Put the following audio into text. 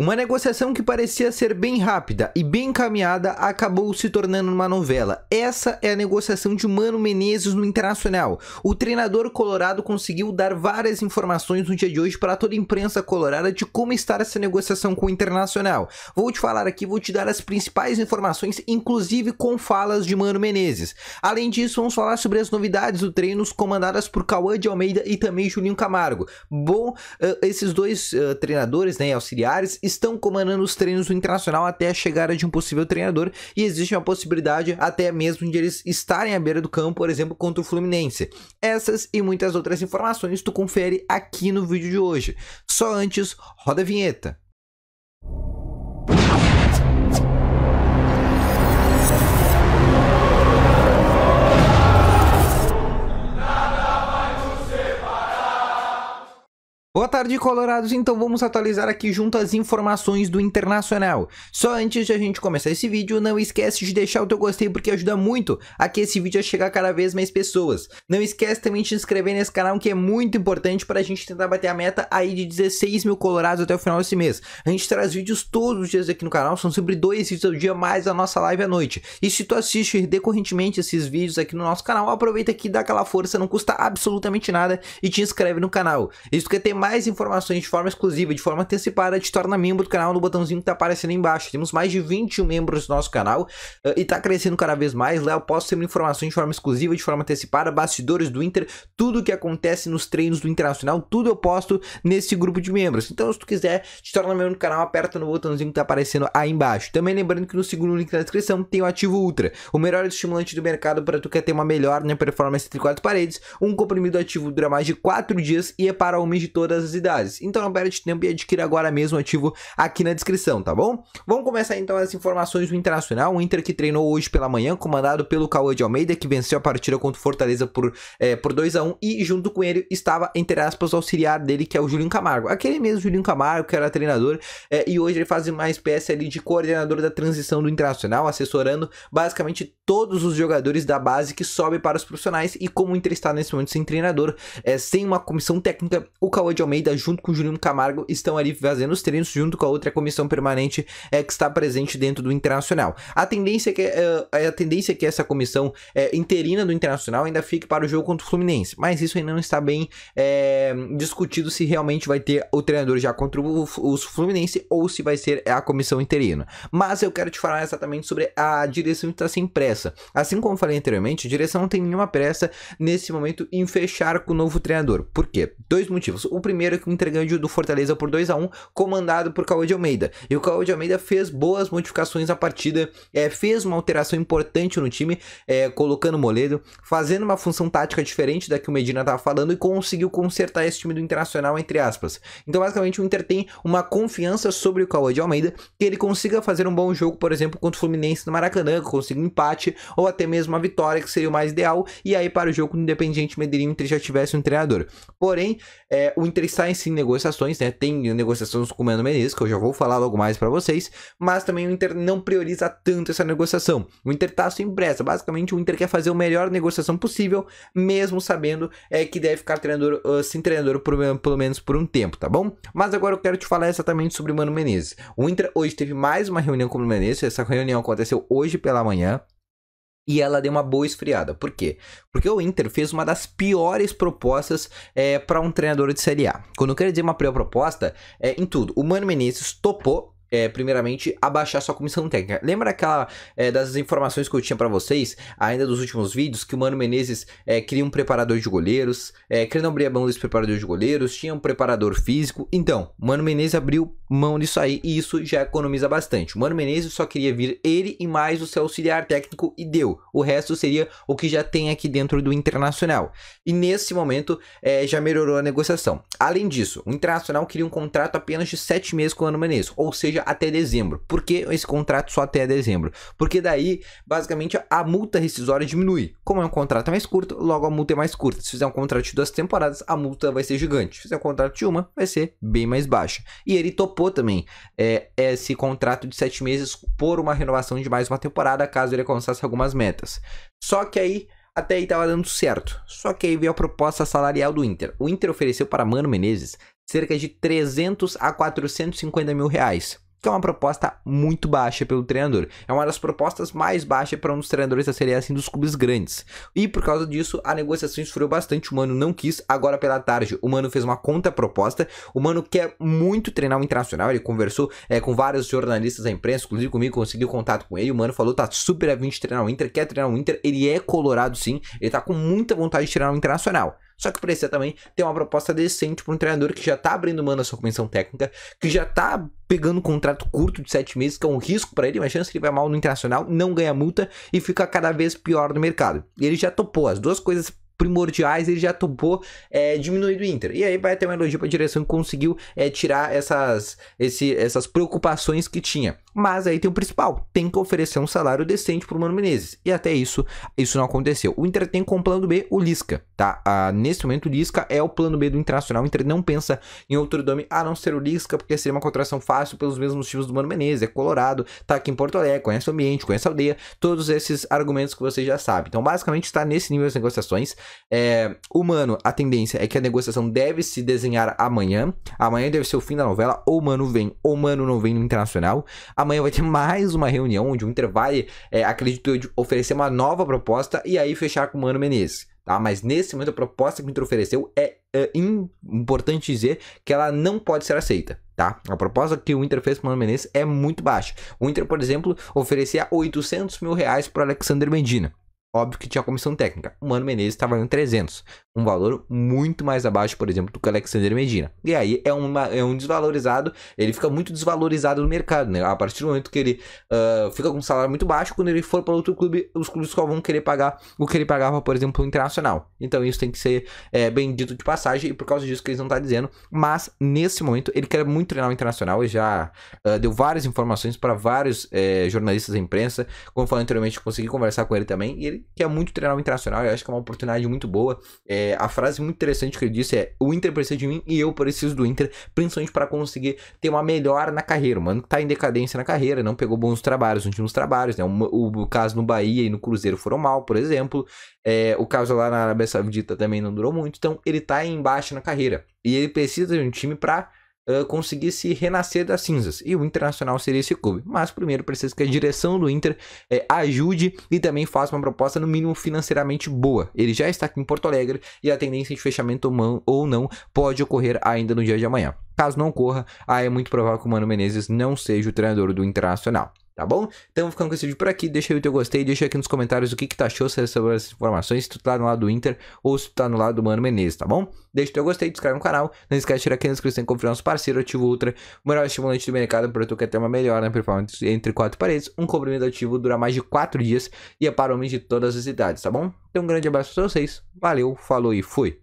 Uma negociação que parecia ser bem rápida e bem encaminhada acabou se tornando uma novela. Essa é a negociação de Mano Menezes no Internacional. O treinador colorado conseguiu dar várias informações no dia de hoje para toda a imprensa colorada de como está essa negociação com o Internacional. Vou te falar aqui, vou te dar as principais informações, inclusive com falas de Mano Menezes. Além disso, vamos falar sobre as novidades do treino comandadas por Cauã de Almeida e também Julinho Camargo. Bom, eh, esses dois eh, treinadores, né, auxiliares, estão comandando os treinos do Internacional até a chegada de um possível treinador e existe uma possibilidade até mesmo de eles estarem à beira do campo, por exemplo, contra o Fluminense. Essas e muitas outras informações tu confere aqui no vídeo de hoje. Só antes, roda a vinheta. tarde, colorados. Então vamos atualizar aqui junto as informações do Internacional. Só antes de a gente começar esse vídeo, não esquece de deixar o teu gostei porque ajuda muito a que esse vídeo a chegar cada vez mais pessoas. Não esquece também de se inscrever nesse canal que é muito importante para a gente tentar bater a meta aí de 16 mil colorados até o final desse mês. A gente traz vídeos todos os dias aqui no canal, são sempre dois vídeos ao dia mais a nossa live à noite. E se tu assiste decorrentemente esses vídeos aqui no nosso canal, aproveita que dá aquela força, não custa absolutamente nada e te inscreve no canal. Isso se quer é ter mais informações de forma exclusiva, de forma antecipada, te torna membro do canal no botãozinho que tá aparecendo aí embaixo. Temos mais de 21 membros do nosso canal uh, e tá crescendo cada vez mais. Lá eu posso ter informações de forma exclusiva, de forma antecipada, bastidores do Inter, tudo o que acontece nos treinos do Internacional, tudo eu posto nesse grupo de membros. Então, se tu quiser, te torna membro do canal, aperta no botãozinho que tá aparecendo aí embaixo. Também lembrando que no segundo link da descrição tem o ativo Ultra, o melhor estimulante do mercado para tu quer ter uma melhor né, performance entre quatro paredes. Um comprimido ativo dura mais de 4 dias e é para o de todas as curiosidades. Então não perde tempo e adquira agora mesmo o ativo aqui na descrição, tá bom? Vamos começar então as informações do Internacional. O Inter que treinou hoje pela manhã, comandado pelo Cauê de Almeida, que venceu a partida contra o Fortaleza por, é, por 2 a 1 e junto com ele estava, entre aspas, o auxiliar dele, que é o Julinho Camargo. Aquele mesmo Julinho Camargo, que era treinador, é, e hoje ele faz uma espécie ali de coordenador da transição do Internacional, assessorando basicamente todos os jogadores da base que sobe para os profissionais. E como o Inter está nesse momento sem treinador, é, sem uma comissão técnica, o Cauê de Almeida junto com o Juliano Camargo, estão ali fazendo os treinos junto com a outra comissão permanente é, que está presente dentro do Internacional. A tendência é que, é, é a tendência é que essa comissão é, interina do Internacional ainda fique para o jogo contra o Fluminense, mas isso ainda não está bem é, discutido se realmente vai ter o treinador já contra o, o Fluminense ou se vai ser a comissão interina. Mas eu quero te falar exatamente sobre a direção que está sem pressa. Assim como falei anteriormente, a direção não tem nenhuma pressa nesse momento em fechar com o novo treinador. Por quê? Dois motivos. O primeiro é entregando do Fortaleza por 2 a 1 comandado por Cauê de Almeida. E o Cauê de Almeida fez boas modificações na partida, é, fez uma alteração importante no time, é, colocando o Moledo, fazendo uma função tática diferente da que o Medina estava falando e conseguiu consertar esse time do Internacional, entre aspas. Então, basicamente, o Inter tem uma confiança sobre o Cauê de Almeida, que ele consiga fazer um bom jogo, por exemplo, contra o Fluminense no Maracanã, que consiga um empate ou até mesmo uma vitória, que seria o mais ideal, e aí para o jogo do Medellín, o Inter já tivesse um treinador. Porém, é, o Inter está mais sim negociações, né? Tem negociações com o Mano Menezes, que eu já vou falar logo mais para vocês, mas também o Inter não prioriza tanto essa negociação. O Inter tá sem pressa, basicamente o Inter quer fazer a melhor negociação possível, mesmo sabendo é, que deve ficar treinador, uh, ah, sem treinador por, pelo menos por um tempo, tá bom? Mas agora eu quero te falar exatamente sobre o Mano Menezes. O Inter hoje teve mais uma reunião com o Mano Menezes, essa reunião aconteceu hoje pela manhã, e ela deu uma boa esfriada. Por quê? Porque o Inter fez uma das piores propostas é, para um treinador de Série A. Quando eu quero dizer uma pior proposta, é em tudo. O Mano Menezes topou é, primeiramente, abaixar sua comissão técnica. Lembra aquela é, das informações que eu tinha para vocês, ainda dos últimos vídeos, que o Mano Menezes é, queria um preparador de goleiros, é, queria abrir a mão desse preparador de goleiros, tinha um preparador físico. Então, o Mano Menezes abriu mão disso aí e isso já economiza bastante. O Mano Menezes só queria vir ele e mais o seu auxiliar técnico e deu. O resto seria o que já tem aqui dentro do Internacional. E nesse momento é, já melhorou a negociação. Além disso, o Internacional queria um contrato apenas de 7 meses com o Mano Menezes, ou seja, até dezembro. Por que esse contrato só até dezembro? Porque daí, basicamente, a multa rescisória diminui. Como é um contrato mais curto, logo a multa é mais curta. Se fizer um contrato de duas temporadas, a multa vai ser gigante. Se fizer um contrato de uma, vai ser bem mais baixa. E ele topou também é, esse contrato de sete meses por uma renovação de mais uma temporada, caso ele alcançasse algumas metas. Só que aí. Até aí estava dando certo. Só que aí veio a proposta salarial do Inter. O Inter ofereceu para Mano Menezes cerca de 300 a 450 mil reais que é uma proposta muito baixa pelo treinador. É uma das propostas mais baixas para um dos treinadores da Série A, assim, dos clubes grandes. E por causa disso, a negociação esfriou bastante, o Mano não quis, agora pela tarde, o Mano fez uma conta proposta, o Mano quer muito treinar o Internacional, ele conversou é, com vários jornalistas da imprensa, inclusive comigo, conseguiu contato com ele, o Mano falou, tá super a 20 treinar o Inter, quer treinar o Inter, ele é colorado sim, ele tá com muita vontade de treinar o Internacional. Só que precisa também ter uma proposta decente para um treinador que já tá abrindo mão da sua comissão técnica, que já tá pegando um contrato curto de 7 meses, que é um risco para ele, uma chance que ele vai mal no internacional, não ganha multa e fica cada vez pior no mercado. Ele já topou, as duas coisas primordiais, ele já topou é, diminuir o Inter. E aí vai ter uma elogio para a direção que conseguiu é, tirar essas, esse, essas preocupações que tinha. Mas aí tem o principal, tem que oferecer um salário decente para o Mano Menezes. E até isso, isso não aconteceu. O Inter tem como plano B o Lisca, tá? Ah, nesse momento o Lisca é o plano B do Internacional. O Inter não pensa em outro nome a não ser o Lisca, porque seria uma contratação fácil pelos mesmos motivos do Mano Menezes. É colorado, tá aqui em Porto Alegre, conhece o ambiente, conhece a aldeia, todos esses argumentos que você já sabe. Então basicamente está nesse nível as negociações. É, o Mano, a tendência é que a negociação deve se desenhar amanhã. Amanhã deve ser o fim da novela, ou o Mano vem, ou o Mano não vem no Internacional. Amanhã vai ter mais uma reunião onde o Inter vai, é, acredito, oferecer uma nova proposta e aí fechar com o Mano Menezes. Tá? Mas nesse momento a proposta que o Inter ofereceu é, é importante dizer que ela não pode ser aceita. Tá? A proposta que o Inter fez para o Mano Menezes é muito baixa. O Inter, por exemplo, oferecia 800 mil reais para Alexander Medina. Óbvio que tinha comissão técnica. O Mano Menezes estava em 300 um valor muito mais abaixo, por exemplo, do que Alexander Medina. E aí é, uma, é um desvalorizado, ele fica muito desvalorizado no mercado, né? A partir do momento que ele uh, fica com um salário muito baixo, quando ele for para outro clube, os clubes só vão querer pagar o que ele pagava, por exemplo, o Internacional. Então isso tem que ser é, bem dito de passagem, e por causa disso que eles não estão tá dizendo. Mas, nesse momento, ele quer muito treinar o Internacional, e já uh, deu várias informações para vários é, jornalistas da imprensa. Como falei anteriormente, consegui conversar com ele também, e ele quer muito treinar o Internacional, eu acho que é uma oportunidade muito boa. É, é, a frase muito interessante que ele disse é: O Inter precisa de mim e eu preciso do Inter, principalmente para conseguir ter uma melhora na carreira. O mano que tá em decadência na carreira, não pegou bons trabalhos, últimos trabalhos, né? O, o, o, caso no Bahia e no Cruzeiro foram mal, por exemplo. É, o caso lá na Arábia Saudita também não durou muito. Então, ele tá em baixo na carreira. E ele precisa de um time para uh, conseguisse renascer das cinzas. E o Internacional seria esse clube. Mas primeiro precisa que a direção do Inter eh, ajude e também faça uma proposta, no mínimo, financeiramente boa. Ele já está aqui em Porto Alegre e a tendência de fechamento ou não pode ocorrer ainda no dia de amanhã. Caso não ocorra, aí é muito provável que o Mano Menezes não seja o treinador do Internacional tá bom? Então vou ficando com esse vídeo por aqui, deixa aí o teu gostei, deixa aqui nos comentários o que que tu achou sobre essas informações, se tu tá no lado do Inter ou se tu tá no lado do Mano Menezes, tá bom? Deixa o teu gostei, te inscreve no canal, não esquece de tirar aqui na inscrição e conferir nosso parceiro Ativo Ultra, o melhor estimulante do mercado para tu quer é ter uma melhor na né? performance entre quatro paredes, um comprimento ativo dura mais de quatro dias e é para homens de todas as idades, tá bom? Então um grande abraço pra vocês, valeu, falou e fui!